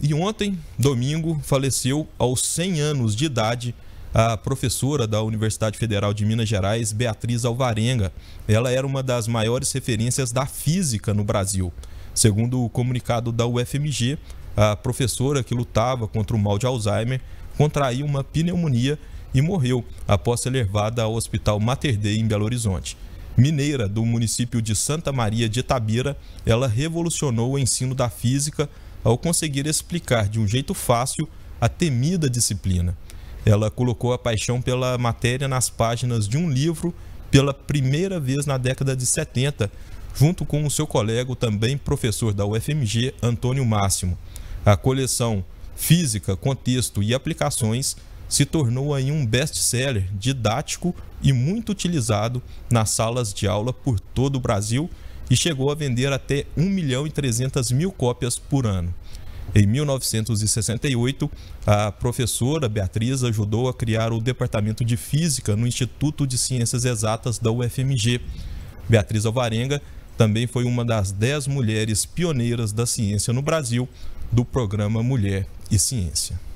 E ontem, domingo, faleceu aos 100 anos de idade a professora da Universidade Federal de Minas Gerais, Beatriz Alvarenga. Ela era uma das maiores referências da física no Brasil. Segundo o comunicado da UFMG, a professora que lutava contra o mal de Alzheimer contraiu uma pneumonia e morreu após ser levada ao Hospital Mater Dei em Belo Horizonte. Mineira do município de Santa Maria de Itabira, ela revolucionou o ensino da física ao conseguir explicar de um jeito fácil a temida disciplina. Ela colocou a paixão pela matéria nas páginas de um livro pela primeira vez na década de 70, junto com o seu colega, também professor da UFMG, Antônio Máximo. A coleção Física, Contexto e Aplicações se tornou aí um best-seller didático e muito utilizado nas salas de aula por todo o Brasil e chegou a vender até 1 milhão e 300 mil cópias por ano. Em 1968, a professora Beatriz ajudou a criar o Departamento de Física no Instituto de Ciências Exatas da UFMG. Beatriz Alvarenga também foi uma das dez mulheres pioneiras da ciência no Brasil do programa Mulher e Ciência.